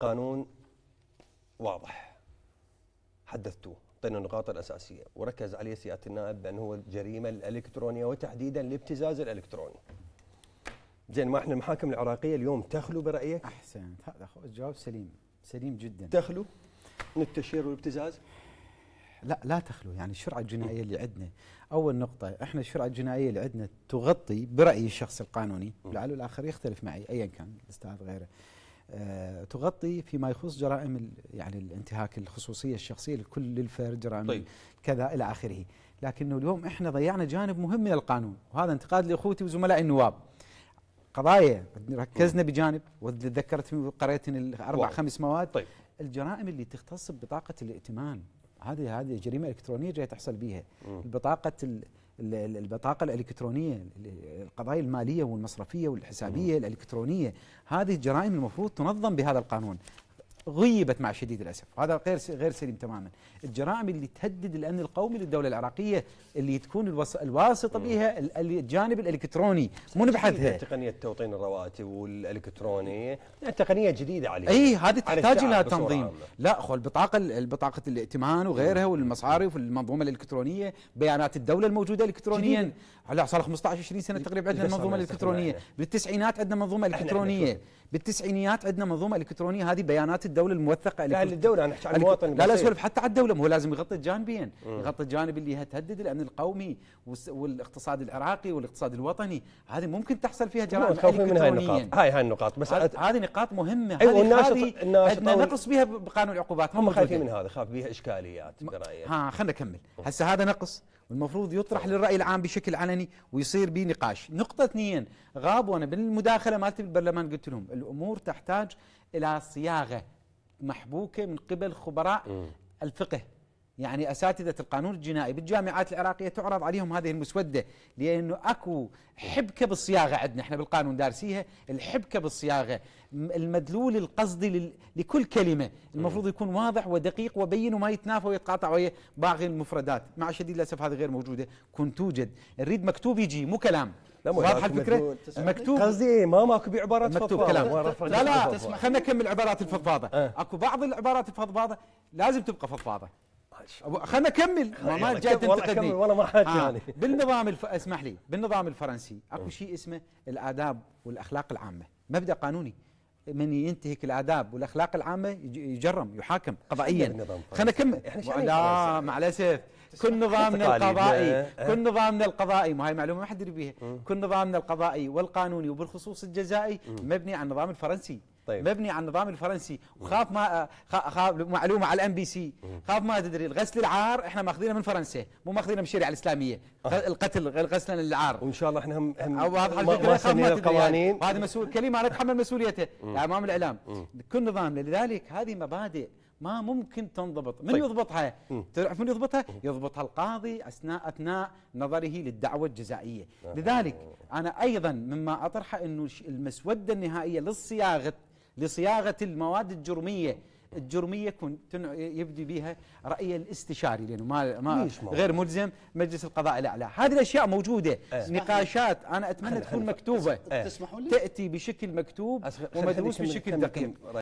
قانون واضح حدثتوه اعطينا النقاط الاساسيه وركز عليه سياده النائب بانه هو الجريمه الالكترونيه وتحديدا الابتزاز الالكتروني. زين ما احنا المحاكم العراقيه اليوم تخلو برايك؟ احسنت هذا جواب سليم سليم جدا. تخلو من التشهير والابتزاز؟ لا لا تخلو يعني الشرعه الجنائيه اللي عندنا اول نقطه احنا الشرعه الجنائيه اللي عندنا تغطي برايي الشخص القانوني لعله الاخر يختلف معي ايا كان الاستاذ غيره آه، تغطي فيما يخص جرائم يعني الانتهاك الخصوصيه الشخصيه لكل الفرد جرائم طيب. كذا الى اخره لكنه اليوم احنا ضيعنا جانب مهم من القانون وهذا انتقاد لاخوتي وزملائي النواب قضايا ركزنا بجانب وتذكرت قريت اربع خمس مواد طيب. الجرائم اللي تختص ببطاقه الائتمان هذه هذه جريمه الكترونيه جاي تحصل بها بطاقه البطاقه الالكترونيه القضايا الماليه والمصرفيه والحسابيه الالكترونيه هذه الجرائم المفروض تنظم بهذا القانون غيبت مع شديد الاسف وهذا غير غير سليم تماما الجرائم اللي تهدد الامن القومي للدوله العراقيه اللي تكون الوس... الواسطه بها الجانب الالكتروني مو نبحثها تقنيه توطين الرواتب والالكتروني يعني تقنيه جديده عليه اي هذه تحتاج الى تنظيم لا اخو البطاقه البطاقه الائتمان وغيرها والمصارف والمنظومه الالكترونيه بيانات الدوله الموجوده الكترونيا على صار 15 20 سنه إيه، تقريبا عندنا المنظومه الالكترونيه بالتسعينات عندنا منظومه الكترونيه بالتسعينيات عندنا منظومه الكترونيه هذه بيانات الدولة الدوله الموثقه لا للدوله انا احكي عن المواطن لا لا اسولف حتى على الدوله ما هو لازم يغطي الجانبين يغطي الجانب اللي تهدد الامن القومي والاقتصاد العراقي والاقتصاد الوطني هذه ممكن تحصل فيها جرائم نعم، خوفي من هاي النقاط هاي هاي النقاط بس هذه نقاط مهمه أيوة، هذه الناشط الناشط نقص بها بقانون العقوبات هم خايفين من هذا خاف بها اشكاليات برايي ها خلينا نكمل هسه هذا نقص والمفروض يطرح للراي العام بشكل علني ويصير به نقاش نقطه اثنين غابوا انا بالمداخله مالتي بالبرلمان قلت لهم الامور تحتاج الى صياغه محبوكة من قبل خبراء الفقه يعني اساتذه القانون الجنائي بالجامعات العراقيه تعرض عليهم هذه المسوده لانه اكو حبكه بالصياغه عندنا احنا بالقانون دارسيها الحبكه بالصياغه المدلول القصدي لكل كلمه المفروض يكون واضح ودقيق وبين وما يتنافى ويتقاطع ويا باقي المفردات مع شديد الاسف هذه غير موجوده كنت توجد نريد مكتوب يجي مو كلام واضحه الفكره مكتوب قصدي إيه، ما ماكو بعبارات مكتوب كلام لا لا خلينا نكمل عبارات الفضفاضه آه. اكو بعض العبارات الفضفاضه لازم تبقى فضفاضه خلنا اكمل ما جاي تنتقدني والله ما حاجه آه يعني بالنظام الف... اسمح لي بالنظام الفرنسي اكو شيء اسمه الاداب والاخلاق العامه مبدا قانوني من ينتهك الاداب والاخلاق العامه يجرم يحاكم قضائيا خلينا نكمل لا مع الاسف كل نظامنا القضائي كل نظامنا القضائي ما هي معلومه ما حد يدري بها كل نظامنا القضائي والقانوني وبالخصوص الجزائي مبني على النظام الفرنسي طيب. مبني على النظام الفرنسي وخاف ما خاف معلومه على الام بي سي خاف ما تدري الغسل العار احنا ماخذينه من فرنسا مو ماخذينه من الشريعه الاسلاميه أه. القتل غسلا العار وان شاء الله احنا هم, هم واضحه الفكره ما يعني. القوانين يعني. وهذا مسؤول كلمه لا يتحمل مسؤوليته امام الاعلام كل نظام لذلك هذه مبادئ ما ممكن تنضبط من طيب. يضبطها تعرف من يضبطها يضبطها القاضي اثناء اثناء نظره للدعوه الجزائيه آه. لذلك انا ايضا مما اطرحه انه المسوده النهائيه للصياغه لصياغة المواد الجرمية الجرمية يبدي بها رأي الاستشاري لأنه ما, ما غير ملزم مجلس القضاء الأعلى هذه الأشياء موجودة أه. نقاشات أنا أتمنى تكون مكتوبة أه. تأتي بشكل مكتوب ومدروس بشكل دقيق